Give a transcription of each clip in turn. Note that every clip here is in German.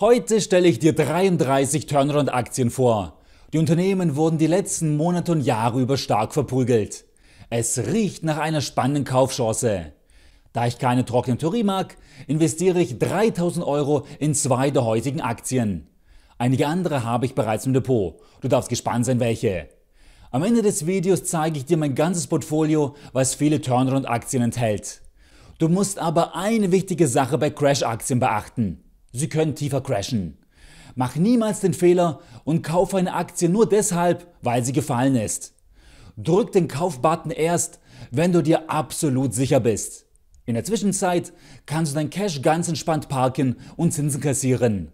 Heute stelle ich dir 33 Turnaround-Aktien vor. Die Unternehmen wurden die letzten Monate und Jahre über stark verprügelt. Es riecht nach einer spannenden Kaufchance. Da ich keine trockene Theorie mag, investiere ich 3000 Euro in zwei der heutigen Aktien. Einige andere habe ich bereits im Depot. Du darfst gespannt sein, welche. Am Ende des Videos zeige ich dir mein ganzes Portfolio, was viele Turnaround-Aktien enthält. Du musst aber eine wichtige Sache bei Crash-Aktien beachten. Sie können tiefer crashen. Mach niemals den Fehler und kauf eine Aktie nur deshalb, weil sie gefallen ist. Drück den Kaufbutton erst, wenn du dir absolut sicher bist. In der Zwischenzeit kannst du dein Cash ganz entspannt parken und Zinsen kassieren.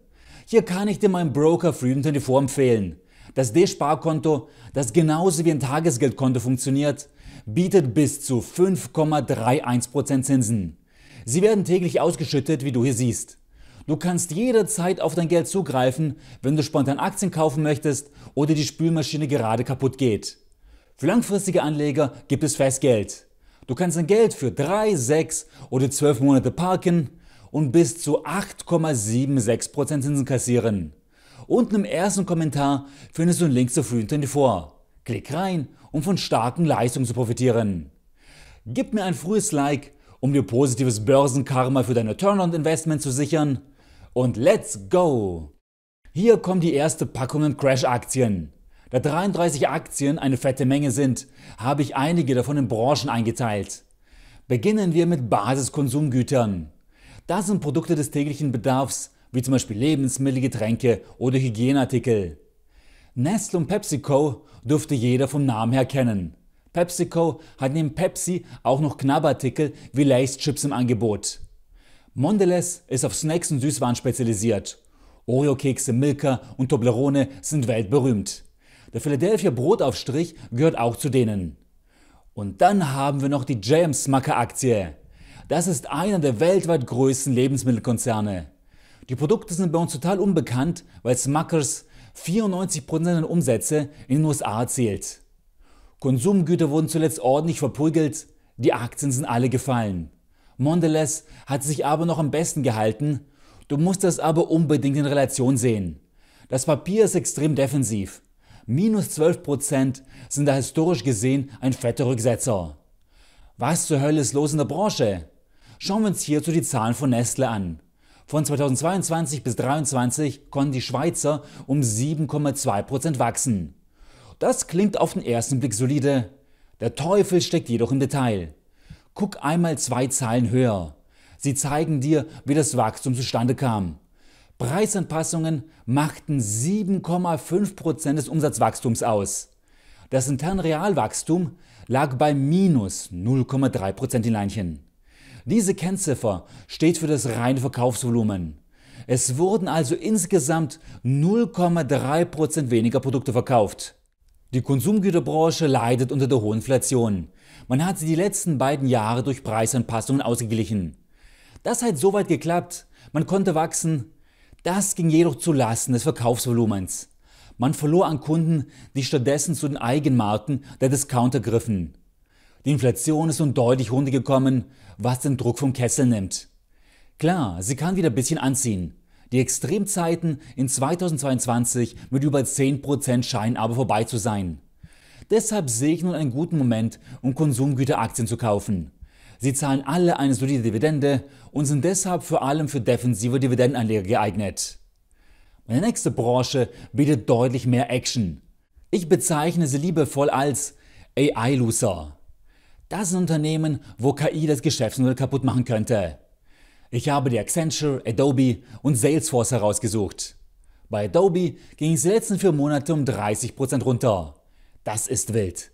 Hier kann ich dir meinen Broker Freedom24 empfehlen. Das D-Sparkonto, das genauso wie ein Tagesgeldkonto funktioniert, bietet bis zu 5,31% Zinsen. Sie werden täglich ausgeschüttet, wie du hier siehst. Du kannst jederzeit auf dein Geld zugreifen, wenn du spontan Aktien kaufen möchtest oder die Spülmaschine gerade kaputt geht. Für langfristige Anleger gibt es Festgeld. Du kannst dein Geld für 3, 6 oder 12 Monate parken und bis zu 8,76% Zinsen kassieren. Unten im ersten Kommentar findest du einen Link zu Free24. Klick rein, um von starken Leistungen zu profitieren. Gib mir ein frühes Like, um dir positives Börsenkarma für deine Turnaround-Investment zu sichern und let's go! Hier kommen die erste Packung Crash-Aktien. Da 33 Aktien eine fette Menge sind, habe ich einige davon in Branchen eingeteilt. Beginnen wir mit Basiskonsumgütern. Das sind Produkte des täglichen Bedarfs, wie zum Beispiel Lebensmittel, Getränke oder Hygieneartikel. Nestle und PepsiCo dürfte jeder vom Namen her kennen. PepsiCo hat neben Pepsi auch noch Knabberartikel wie Lace Chips im Angebot. Mondelez ist auf Snacks und Süßwaren spezialisiert. Oreo-Kekse, Milka und Toblerone sind weltberühmt. Der Philadelphia Brotaufstrich gehört auch zu denen. Und dann haben wir noch die James Smucker Aktie. Das ist einer der weltweit größten Lebensmittelkonzerne. Die Produkte sind bei uns total unbekannt, weil Smuckers 94% der Umsätze in den USA erzielt. Konsumgüter wurden zuletzt ordentlich verprügelt, die Aktien sind alle gefallen. Mondelez hat sich aber noch am besten gehalten. Du musst das aber unbedingt in Relation sehen. Das Papier ist extrem defensiv. Minus 12% sind da historisch gesehen ein fetter Rücksetzer. Was zur Hölle ist los in der Branche? Schauen wir uns hierzu die Zahlen von Nestle an. Von 2022 bis 2023 konnten die Schweizer um 7,2% wachsen. Das klingt auf den ersten Blick solide. Der Teufel steckt jedoch im Detail. Guck einmal zwei Zeilen höher. Sie zeigen dir, wie das Wachstum zustande kam. Preisanpassungen machten 7,5% Prozent des Umsatzwachstums aus. Das interne Realwachstum lag bei minus 0,3% Prozent in Leinchen. Diese Kennziffer steht für das reine Verkaufsvolumen. Es wurden also insgesamt 0,3% Prozent weniger Produkte verkauft. Die Konsumgüterbranche leidet unter der hohen Inflation. Man hat sie die letzten beiden Jahre durch Preisanpassungen ausgeglichen. Das hat soweit geklappt. Man konnte wachsen. Das ging jedoch zu Lasten des Verkaufsvolumens. Man verlor an Kunden, die stattdessen zu den Eigenmarken der Discounter griffen. Die Inflation ist nun deutlich runtergekommen, was den Druck vom Kessel nimmt. Klar, sie kann wieder ein bisschen anziehen. Die Extremzeiten in 2022 mit über 10% scheinen aber vorbei zu sein. Deshalb sehe ich nun einen guten Moment, um Konsumgüteraktien zu kaufen. Sie zahlen alle eine solide Dividende und sind deshalb vor allem für defensive Dividendenanleger geeignet. Meine nächste Branche bietet deutlich mehr Action. Ich bezeichne sie liebevoll als AI-Loser. Das sind Unternehmen, wo KI das Geschäftsmodell kaputt machen könnte. Ich habe die Accenture, Adobe und Salesforce herausgesucht. Bei Adobe ging es die letzten vier Monate um 30% runter. Das ist wild.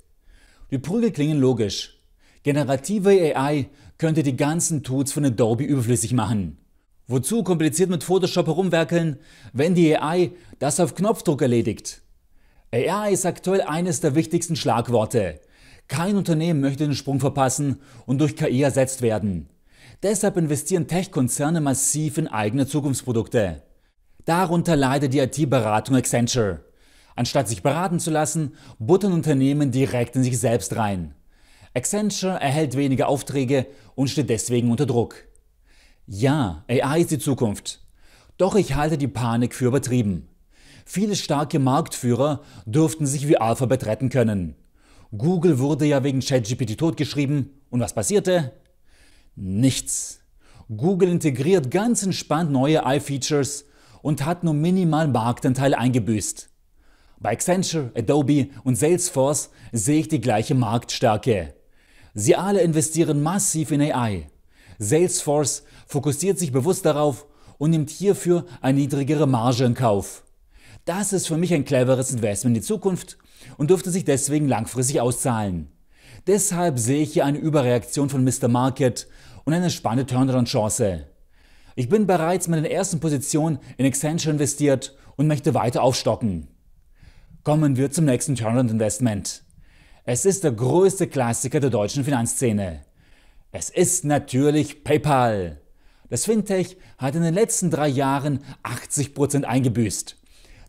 Die Prügel klingen logisch. Generative AI könnte die ganzen Tools von Adobe überflüssig machen. Wozu kompliziert mit Photoshop herumwerkeln, wenn die AI das auf Knopfdruck erledigt? AI ist aktuell eines der wichtigsten Schlagworte. Kein Unternehmen möchte den Sprung verpassen und durch KI ersetzt werden. Deshalb investieren Tech-Konzerne massiv in eigene Zukunftsprodukte. Darunter leidet die IT-Beratung Accenture. Anstatt sich beraten zu lassen, buttern Unternehmen direkt in sich selbst rein. Accenture erhält weniger Aufträge und steht deswegen unter Druck. Ja, AI ist die Zukunft. Doch ich halte die Panik für übertrieben. Viele starke Marktführer dürften sich wie Alphabet retten können. Google wurde ja wegen ChatGPT totgeschrieben und was passierte? Nichts. Google integriert ganz entspannt neue AI-Features und hat nur minimal Marktanteil eingebüßt. Bei Accenture, Adobe und Salesforce sehe ich die gleiche Marktstärke. Sie alle investieren massiv in AI. Salesforce fokussiert sich bewusst darauf und nimmt hierfür eine niedrigere Marge in Kauf. Das ist für mich ein cleveres Investment in die Zukunft und dürfte sich deswegen langfristig auszahlen. Deshalb sehe ich hier eine Überreaktion von Mr. Market und eine spannende Turnaround-Chance. Ich bin bereits mit den ersten Positionen in Accenture investiert und möchte weiter aufstocken. Kommen wir zum nächsten Turnaround Investment. Es ist der größte Klassiker der deutschen Finanzszene. Es ist natürlich PayPal. Das Fintech hat in den letzten drei Jahren 80% eingebüßt.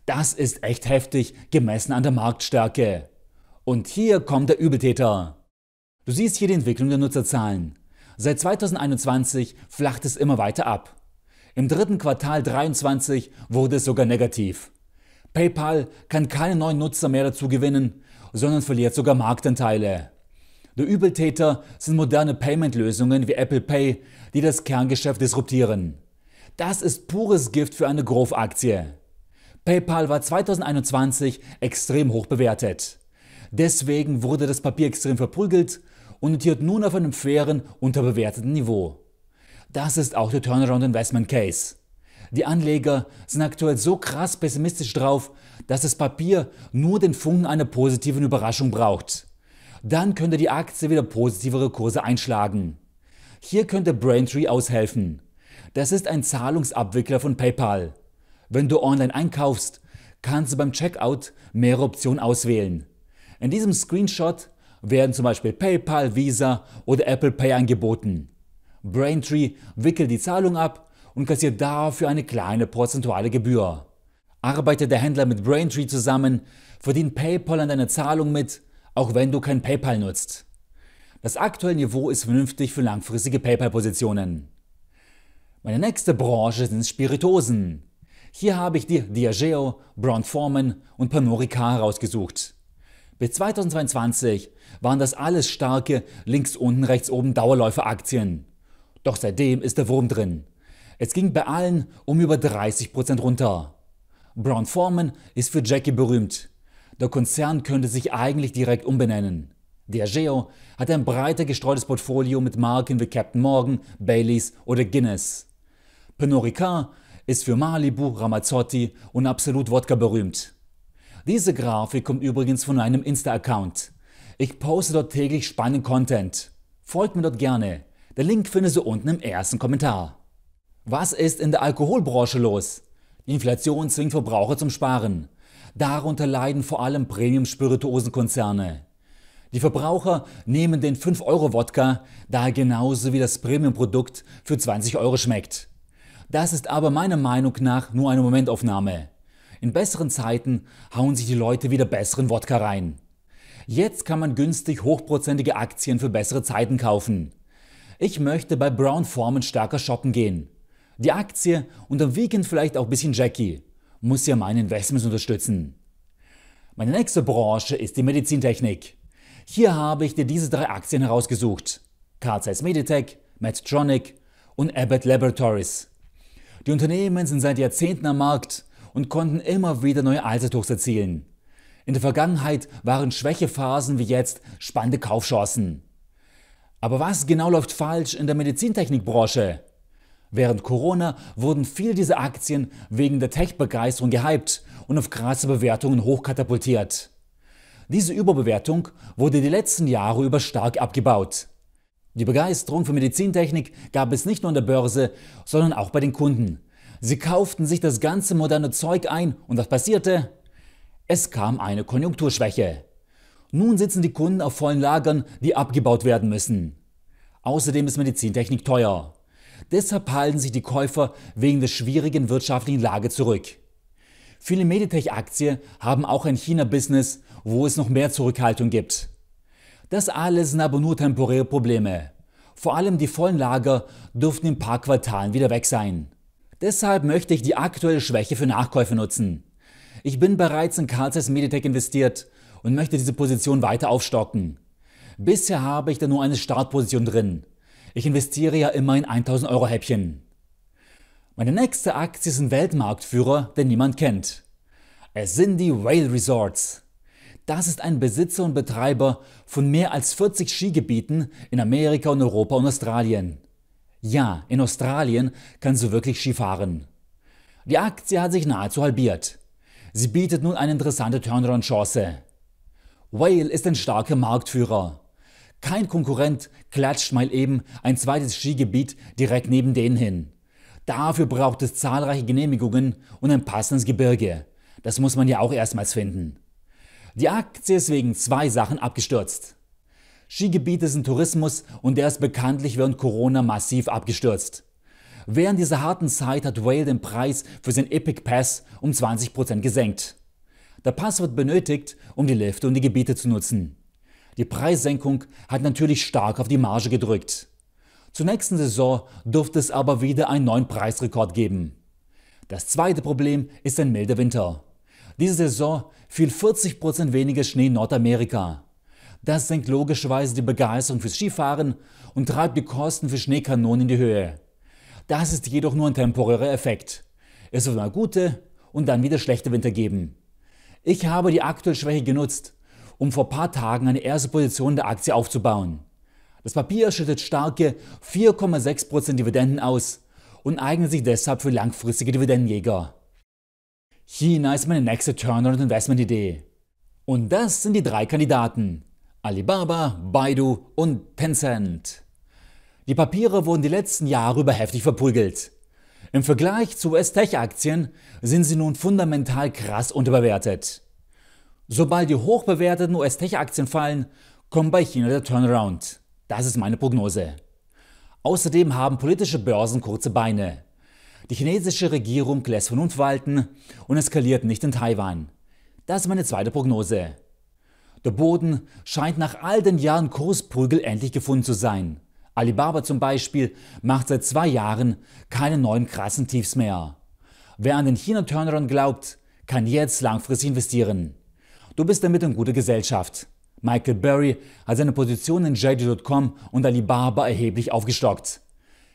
Das ist echt heftig, gemessen an der Marktstärke. Und hier kommt der Übeltäter. Du siehst hier die Entwicklung der Nutzerzahlen. Seit 2021 flacht es immer weiter ab. Im dritten Quartal 2023 wurde es sogar negativ. PayPal kann keine neuen Nutzer mehr dazu gewinnen, sondern verliert sogar Marktanteile. Der Übeltäter sind moderne Payment-Lösungen wie Apple Pay, die das Kerngeschäft disruptieren. Das ist pures Gift für eine Growth-Aktie. PayPal war 2021 extrem hoch bewertet. Deswegen wurde das Papier extrem verprügelt und notiert nun auf einem fairen, unterbewerteten Niveau. Das ist auch der Turnaround Investment Case. Die Anleger sind aktuell so krass pessimistisch drauf, dass das Papier nur den Funken einer positiven Überraschung braucht. Dann könnte die Aktie wieder positivere Kurse einschlagen. Hier könnte Braintree aushelfen. Das ist ein Zahlungsabwickler von PayPal. Wenn du online einkaufst, kannst du beim Checkout mehrere Optionen auswählen. In diesem Screenshot werden zum Beispiel PayPal, Visa oder Apple Pay angeboten. Braintree wickelt die Zahlung ab und kassiert dafür eine kleine prozentuale Gebühr. Arbeitet der Händler mit Braintree zusammen, verdient PayPal an deiner Zahlung mit, auch wenn du kein PayPal nutzt. Das aktuelle Niveau ist vernünftig für langfristige PayPal-Positionen. Meine nächste Branche sind Spiritosen. Hier habe ich dir Diageo, Brown Forman und Panorica herausgesucht. Bis 2022 waren das alles starke links unten rechts oben Dauerläufer-Aktien. Doch seitdem ist der Wurm drin. Es ging bei allen um über 30% runter. Brown Foreman ist für Jackie berühmt. Der Konzern könnte sich eigentlich direkt umbenennen. Diageo hat ein breiter gestreutes Portfolio mit Marken wie Captain Morgan, Baileys oder Guinness. Penorica ist für Malibu, Ramazzotti und Absolut Wodka berühmt. Diese Grafik kommt übrigens von einem Insta-Account. Ich poste dort täglich spannenden Content. Folgt mir dort gerne. Der Link findest du unten im ersten Kommentar. Was ist in der Alkoholbranche los? Die Inflation zwingt Verbraucher zum Sparen. Darunter leiden vor allem Premium-Spirituosenkonzerne. Die Verbraucher nehmen den 5-Euro-Wodka, da er genauso wie das Premium-Produkt für 20 Euro schmeckt. Das ist aber meiner Meinung nach nur eine Momentaufnahme. In besseren Zeiten hauen sich die Leute wieder besseren Wodka rein. Jetzt kann man günstig hochprozentige Aktien für bessere Zeiten kaufen. Ich möchte bei Brown Formen stärker shoppen gehen die Aktie und am Weekend vielleicht auch ein bisschen Jackie. Muss ja meine Investments unterstützen. Meine nächste Branche ist die Medizintechnik. Hier habe ich dir diese drei Aktien herausgesucht. Carl Zeiss Meditech, Medtronic und Abbott Laboratories. Die Unternehmen sind seit Jahrzehnten am Markt und konnten immer wieder neue Allzeithochs erzielen. In der Vergangenheit waren Schwächephasen wie jetzt spannende Kaufchancen. Aber was genau läuft falsch in der Medizintechnikbranche? Während Corona wurden viele dieser Aktien wegen der Tech-Begeisterung gehypt und auf krasse Bewertungen hochkatapultiert. Diese Überbewertung wurde die letzten Jahre über stark abgebaut. Die Begeisterung für Medizintechnik gab es nicht nur an der Börse, sondern auch bei den Kunden. Sie kauften sich das ganze moderne Zeug ein und was passierte? Es kam eine Konjunkturschwäche. Nun sitzen die Kunden auf vollen Lagern, die abgebaut werden müssen. Außerdem ist Medizintechnik teuer. Deshalb halten sich die Käufer wegen der schwierigen wirtschaftlichen Lage zurück. Viele Meditech-Aktien haben auch ein China-Business, wo es noch mehr Zurückhaltung gibt. Das alles sind aber nur temporäre Probleme. Vor allem die vollen Lager dürften in ein paar Quartalen wieder weg sein. Deshalb möchte ich die aktuelle Schwäche für Nachkäufe nutzen. Ich bin bereits in Carl Meditech investiert und möchte diese Position weiter aufstocken. Bisher habe ich da nur eine Startposition drin. Ich investiere ja immer in 1000 Euro Häppchen. Meine nächste Aktie ist ein Weltmarktführer, den niemand kennt. Es sind die Whale Resorts. Das ist ein Besitzer und Betreiber von mehr als 40 Skigebieten in Amerika und Europa und Australien. Ja, in Australien kannst du wirklich Ski fahren. Die Aktie hat sich nahezu halbiert. Sie bietet nun eine interessante Turnaround-Chance. Whale ist ein starker Marktführer. Kein Konkurrent klatscht mal eben ein zweites Skigebiet direkt neben denen hin. Dafür braucht es zahlreiche Genehmigungen und ein passendes Gebirge. Das muss man ja auch erstmals finden. Die Aktie ist wegen zwei Sachen abgestürzt. Skigebiete sind Tourismus und der ist bekanntlich während Corona massiv abgestürzt. Während dieser harten Zeit hat Whale den Preis für seinen Epic Pass um 20% gesenkt. Der Pass wird benötigt, um die Lifte und die Gebiete zu nutzen. Die Preissenkung hat natürlich stark auf die Marge gedrückt. Zur nächsten Saison dürfte es aber wieder einen neuen Preisrekord geben. Das zweite Problem ist ein milder Winter. Diese Saison fiel 40% Prozent weniger Schnee in Nordamerika. Das senkt logischerweise die Begeisterung fürs Skifahren und treibt die Kosten für Schneekanonen in die Höhe. Das ist jedoch nur ein temporärer Effekt. Es wird mal gute und dann wieder schlechte Winter geben. Ich habe die aktuelle Schwäche genutzt um vor ein paar Tagen eine erste Position der Aktie aufzubauen. Das Papier schüttet starke 4,6% Dividenden aus und eignet sich deshalb für langfristige Dividendenjäger. China ist meine nächste Turnaround Investment Idee. Und das sind die drei Kandidaten. Alibaba, Baidu und Tencent. Die Papiere wurden die letzten Jahre über heftig verprügelt. Im Vergleich zu US-Tech-Aktien sind sie nun fundamental krass unterbewertet. Sobald die hochbewerteten US-Tech-Aktien fallen, kommt bei China der Turnaround. Das ist meine Prognose. Außerdem haben politische Börsen kurze Beine. Die chinesische Regierung lässt Vernunft walten und eskaliert nicht in Taiwan. Das ist meine zweite Prognose. Der Boden scheint nach all den Jahren Kursprügel endlich gefunden zu sein. Alibaba zum Beispiel macht seit zwei Jahren keine neuen krassen Tiefs mehr. Wer an den China-Turnaround glaubt, kann jetzt langfristig investieren. Du bist damit in guter Gesellschaft. Michael Berry hat seine Position in JD.com und Alibaba erheblich aufgestockt.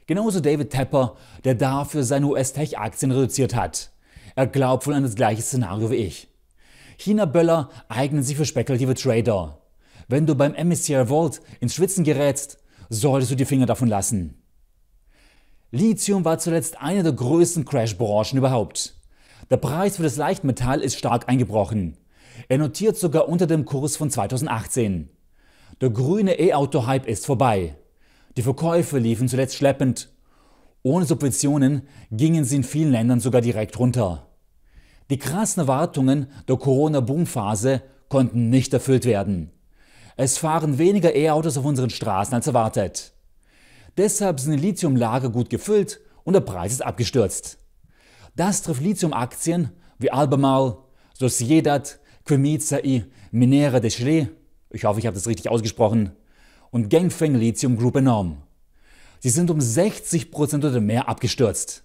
Genauso David Tepper, der dafür seine US-Tech-Aktien reduziert hat. Er glaubt wohl an das gleiche Szenario wie ich. China-Böller eignen sich für spekulative Trader. Wenn du beim MSCI World ins Schwitzen gerätst, solltest du die Finger davon lassen. Lithium war zuletzt eine der größten Crash-Branchen überhaupt. Der Preis für das Leichtmetall ist stark eingebrochen. Er notiert sogar unter dem Kurs von 2018. Der grüne E-Auto-Hype ist vorbei. Die Verkäufe liefen zuletzt schleppend. Ohne Subventionen gingen sie in vielen Ländern sogar direkt runter. Die krassen Erwartungen der Corona-Boom-Phase konnten nicht erfüllt werden. Es fahren weniger E-Autos auf unseren Straßen als erwartet. Deshalb sind die Lithiumlager gut gefüllt und der Preis ist abgestürzt. Das trifft Lithium-Aktien wie Albemarle, Sociedad, Quimica Quimitzai Minera de Chile, ich hoffe, ich habe das richtig ausgesprochen, und Ganfeng Lithium Group enorm. Sie sind um 60% oder mehr abgestürzt.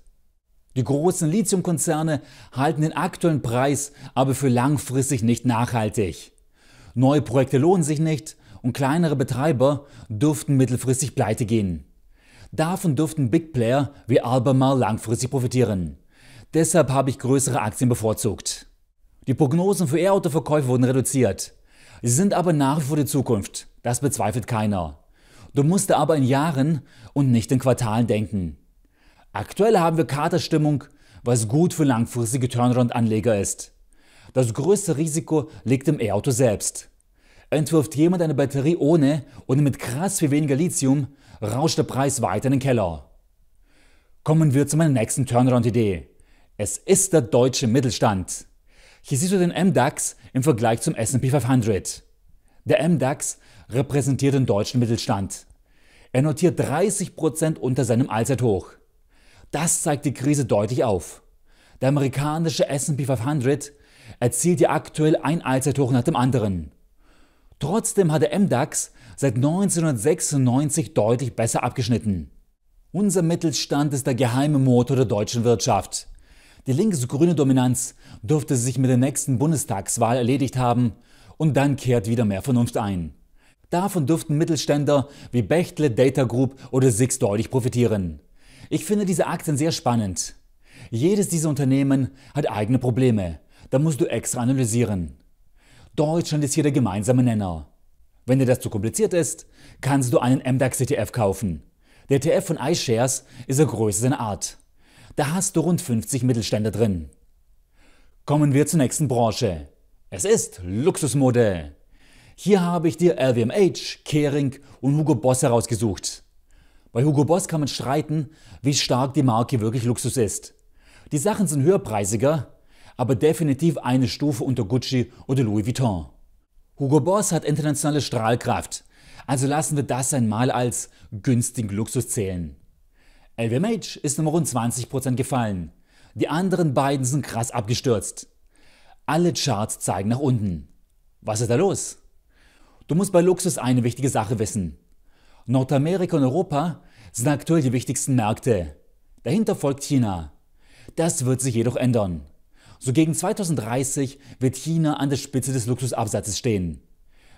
Die großen Lithiumkonzerne halten den aktuellen Preis aber für langfristig nicht nachhaltig. Neue Projekte lohnen sich nicht und kleinere Betreiber dürften mittelfristig pleite gehen. Davon dürften Big Player wie Albemarle langfristig profitieren. Deshalb habe ich größere Aktien bevorzugt. Die Prognosen für E-Auto-Verkäufe wurden reduziert. Sie sind aber nach wie vor die Zukunft. Das bezweifelt keiner. Du musst aber in Jahren und nicht in Quartalen denken. Aktuell haben wir Katerstimmung, was gut für langfristige Turnaround-Anleger ist. Das größte Risiko liegt im E-Auto selbst. Entwirft jemand eine Batterie ohne und mit krass viel weniger Lithium, rauscht der Preis weiter in den Keller. Kommen wir zu meiner nächsten Turnaround-Idee. Es ist der deutsche Mittelstand. Hier siehst du den MDAX im Vergleich zum S&P 500. Der MDAX repräsentiert den deutschen Mittelstand. Er notiert 30% Prozent unter seinem Allzeithoch. Das zeigt die Krise deutlich auf. Der amerikanische S&P 500 erzielt ja aktuell ein Allzeithoch nach dem anderen. Trotzdem hat der MDAX seit 1996 deutlich besser abgeschnitten. Unser Mittelstand ist der geheime Motor der deutschen Wirtschaft. Die links-grüne Dominanz dürfte sich mit der nächsten Bundestagswahl erledigt haben und dann kehrt wieder mehr Vernunft ein. Davon dürften Mittelständler wie Bechtle, Data Group oder Six deutlich profitieren. Ich finde diese Aktien sehr spannend. Jedes dieser Unternehmen hat eigene Probleme. Da musst du extra analysieren. Deutschland ist hier der gemeinsame Nenner. Wenn dir das zu kompliziert ist, kannst du einen MDAX ETF kaufen. Der ETF von iShares ist der größte seiner Art. Da hast du rund 50 Mittelstände drin. Kommen wir zur nächsten Branche. Es ist Luxusmode. Hier habe ich dir LVMH, Kering und Hugo Boss herausgesucht. Bei Hugo Boss kann man streiten, wie stark die Marke wirklich Luxus ist. Die Sachen sind höherpreisiger, aber definitiv eine Stufe unter Gucci oder Louis Vuitton. Hugo Boss hat internationale Strahlkraft, also lassen wir das einmal als günstigen Luxus zählen. LVMH ist um rund 20% gefallen. Die anderen beiden sind krass abgestürzt. Alle Charts zeigen nach unten. Was ist da los? Du musst bei Luxus eine wichtige Sache wissen. Nordamerika und Europa sind aktuell die wichtigsten Märkte. Dahinter folgt China. Das wird sich jedoch ändern. So gegen 2030 wird China an der Spitze des Luxusabsatzes stehen.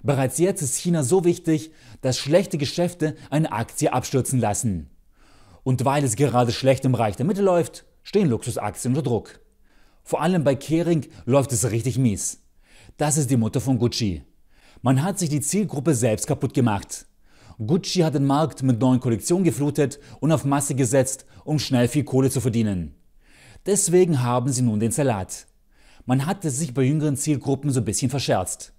Bereits jetzt ist China so wichtig, dass schlechte Geschäfte eine Aktie abstürzen lassen. Und weil es gerade schlecht im Reich der Mitte läuft, stehen Luxusaktien unter Druck. Vor allem bei Kering läuft es richtig mies. Das ist die Mutter von Gucci. Man hat sich die Zielgruppe selbst kaputt gemacht. Gucci hat den Markt mit neuen Kollektionen geflutet und auf Masse gesetzt, um schnell viel Kohle zu verdienen. Deswegen haben sie nun den Salat. Man hatte sich bei jüngeren Zielgruppen so ein bisschen verscherzt.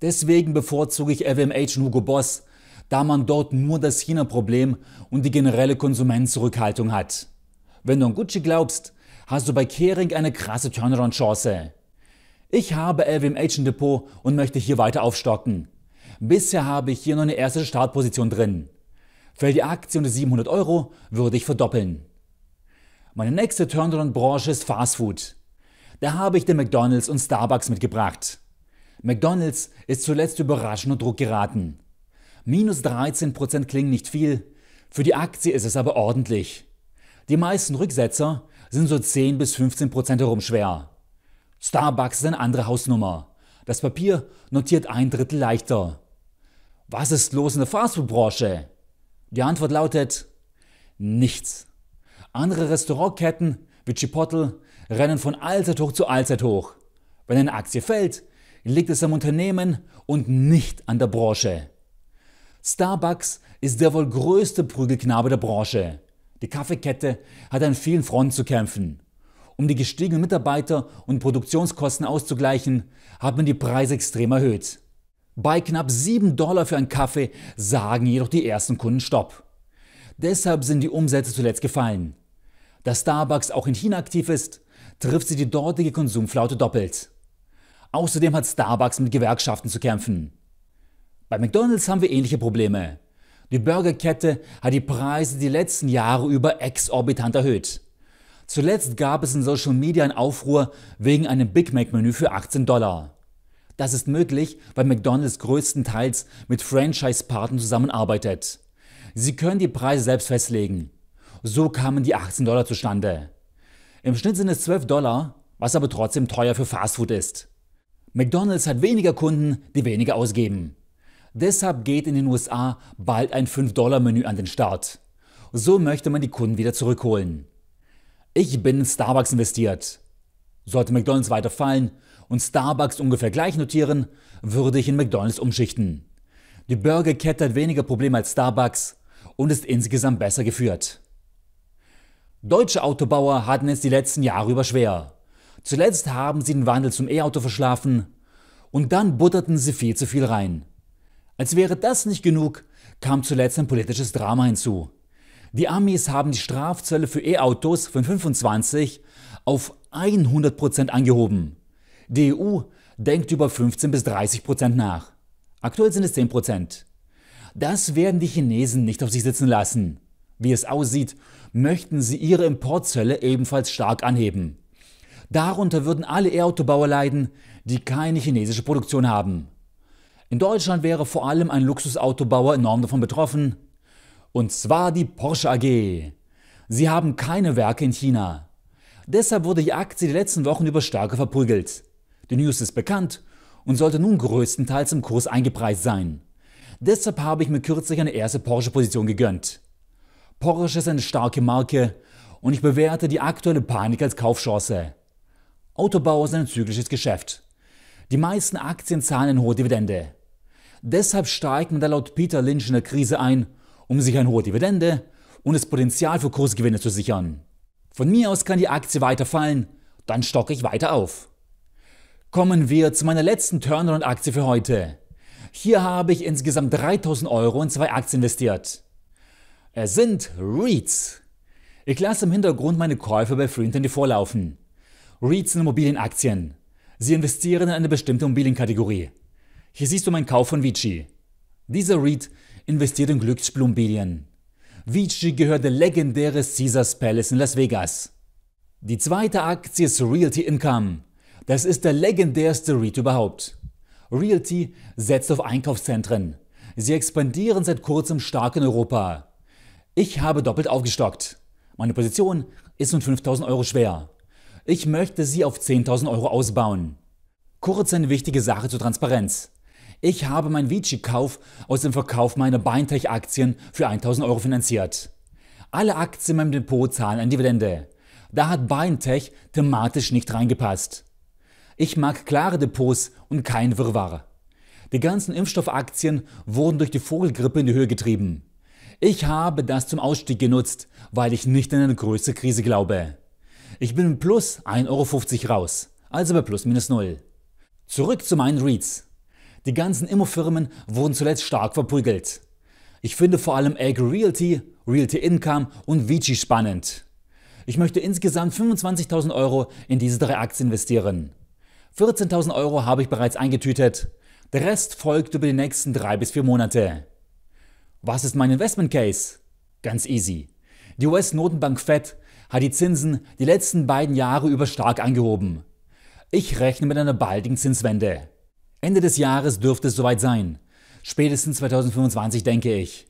Deswegen bevorzuge ich LVMH und Hugo Boss, da man dort nur das China-Problem und die generelle Konsumentenzurückhaltung hat. Wenn du an Gucci glaubst, hast du bei Kering eine krasse Turnaround-Chance. Ich habe LVMH im Depot und möchte hier weiter aufstocken. Bisher habe ich hier nur eine erste Startposition drin. Fällt die Aktie unter 700 Euro, würde ich verdoppeln. Meine nächste Turnaround-Branche ist Fastfood. Da habe ich den McDonalds und Starbucks mitgebracht. McDonalds ist zuletzt überraschend unter Druck geraten. Minus 13% klingen nicht viel, für die Aktie ist es aber ordentlich. Die meisten Rücksetzer sind so 10 bis 15% herumschwer. Starbucks ist eine andere Hausnummer. Das Papier notiert ein Drittel leichter. Was ist los in der Fastfood-Branche? Die Antwort lautet nichts. Andere Restaurantketten wie Chipotle rennen von Allzeit hoch zu Allzeit hoch. Wenn eine Aktie fällt, liegt es am Unternehmen und nicht an der Branche. Starbucks ist der wohl größte Prügelknabe der Branche. Die Kaffeekette hat an vielen Fronten zu kämpfen. Um die gestiegenen Mitarbeiter- und Produktionskosten auszugleichen, hat man die Preise extrem erhöht. Bei knapp 7 Dollar für einen Kaffee sagen jedoch die ersten Kunden Stopp. Deshalb sind die Umsätze zuletzt gefallen. Da Starbucks auch in China aktiv ist, trifft sie die dortige Konsumflaute doppelt. Außerdem hat Starbucks mit Gewerkschaften zu kämpfen. Bei McDonald's haben wir ähnliche Probleme. Die Burgerkette hat die Preise die letzten Jahre über exorbitant erhöht. Zuletzt gab es in Social Media einen Aufruhr wegen einem Big Mac Menü für 18 Dollar. Das ist möglich, weil McDonald's größtenteils mit Franchise-Partnern zusammenarbeitet. Sie können die Preise selbst festlegen. So kamen die 18 Dollar zustande. Im Schnitt sind es 12 Dollar, was aber trotzdem teuer für Fastfood ist. McDonald's hat weniger Kunden, die weniger ausgeben. Deshalb geht in den USA bald ein 5-Dollar-Menü an den Start. So möchte man die Kunden wieder zurückholen. Ich bin in Starbucks investiert. Sollte McDonald's weiterfallen und Starbucks ungefähr gleich notieren, würde ich in McDonald's umschichten. Die Burgerkette hat weniger Probleme als Starbucks und ist insgesamt besser geführt. Deutsche Autobauer hatten es die letzten Jahre über schwer. Zuletzt haben sie den Wandel zum E-Auto verschlafen und dann butterten sie viel zu viel rein. Als wäre das nicht genug, kam zuletzt ein politisches Drama hinzu. Die Amis haben die Strafzölle für E-Autos von 25 auf 100% Prozent angehoben. Die EU denkt über 15 bis 30% Prozent nach. Aktuell sind es 10%. Prozent. Das werden die Chinesen nicht auf sich sitzen lassen. Wie es aussieht, möchten sie ihre Importzölle ebenfalls stark anheben. Darunter würden alle E-Autobauer leiden, die keine chinesische Produktion haben. In Deutschland wäre vor allem ein Luxusautobauer enorm davon betroffen. Und zwar die Porsche AG. Sie haben keine Werke in China. Deshalb wurde die Aktie die letzten Wochen über starke verprügelt. Die News ist bekannt und sollte nun größtenteils im Kurs eingepreist sein. Deshalb habe ich mir kürzlich eine erste Porsche-Position gegönnt. Porsche ist eine starke Marke und ich bewerte die aktuelle Panik als Kaufchance. Autobauer ist ein zyklisches Geschäft. Die meisten Aktien zahlen eine hohe Dividende. Deshalb steigt man da laut Peter Lynch in der Krise ein, um sich eine hohe Dividende und das Potenzial für Kursgewinne zu sichern. Von mir aus kann die Aktie weiter fallen, dann stocke ich weiter auf. Kommen wir zu meiner letzten Turnaround-Aktie für heute. Hier habe ich insgesamt 3000 Euro in zwei Aktien investiert. Es sind REITs. Ich lasse im Hintergrund meine Käufe bei Free24 laufen. REITs sind Immobilienaktien. Sie investieren in eine bestimmte Immobilienkategorie. Hier siehst du meinen Kauf von Vici. Dieser Reed investiert in Glücksblumenbilien. Vici gehört der legendäre Caesars Palace in Las Vegas. Die zweite Aktie ist Realty Income. Das ist der legendärste REIT überhaupt. Realty setzt auf Einkaufszentren. Sie expandieren seit kurzem stark in Europa. Ich habe doppelt aufgestockt. Meine Position ist nun 5000 Euro schwer. Ich möchte sie auf 10.000 Euro ausbauen. Kurz eine wichtige Sache zur Transparenz. Ich habe meinen Vici-Kauf aus dem Verkauf meiner Beintech-Aktien für 1000 Euro finanziert. Alle Aktien in meinem Depot zahlen eine Dividende. Da hat Beintech thematisch nicht reingepasst. Ich mag klare Depots und kein Wirrwarr. Die ganzen Impfstoffaktien wurden durch die Vogelgrippe in die Höhe getrieben. Ich habe das zum Ausstieg genutzt, weil ich nicht an eine größere Krise glaube. Ich bin Plus 1,50 Euro raus, also bei plus minus 0. Zurück zu meinen Reads. Die ganzen Immofirmen wurden zuletzt stark verprügelt. Ich finde vor allem Elk Realty, Realty Income und Vici spannend. Ich möchte insgesamt 25.000 Euro in diese drei Aktien investieren. 14.000 Euro habe ich bereits eingetütet. Der Rest folgt über die nächsten drei bis vier Monate. Was ist mein Investment Case? Ganz easy. Die US-Notenbank Fed hat die Zinsen die letzten beiden Jahre über stark angehoben. Ich rechne mit einer baldigen Zinswende. Ende des Jahres dürfte es soweit sein. Spätestens 2025 denke ich.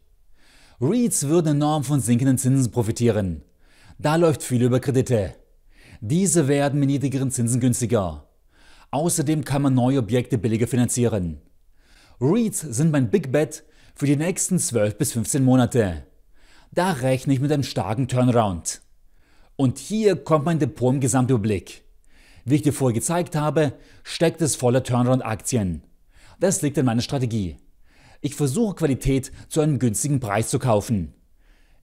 REITs würden enorm von sinkenden Zinsen profitieren. Da läuft viel über Kredite. Diese werden mit niedrigeren Zinsen günstiger. Außerdem kann man neue Objekte billiger finanzieren. REITs sind mein Big Bet für die nächsten 12 bis 15 Monate. Da rechne ich mit einem starken Turnaround. Und hier kommt mein Depot im Gesamtüberblick. Wie ich dir vorher gezeigt habe, steckt es voller Turnaround-Aktien. Das liegt in meiner Strategie. Ich versuche Qualität zu einem günstigen Preis zu kaufen.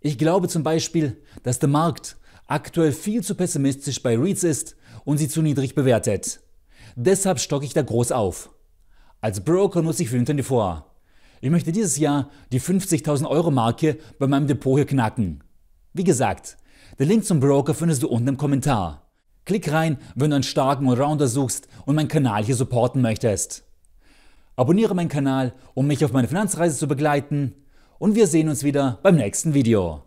Ich glaube zum Beispiel, dass der Markt aktuell viel zu pessimistisch bei REITs ist und sie zu niedrig bewertet. Deshalb stocke ich da groß auf. Als Broker nutze ich vor. Ich möchte dieses Jahr die 50.000 Euro Marke bei meinem Depot hier knacken. Wie gesagt, den Link zum Broker findest du unten im Kommentar. Klick rein, wenn du einen starken Allrounder suchst und meinen Kanal hier supporten möchtest. Abonniere meinen Kanal, um mich auf meine Finanzreise zu begleiten und wir sehen uns wieder beim nächsten Video.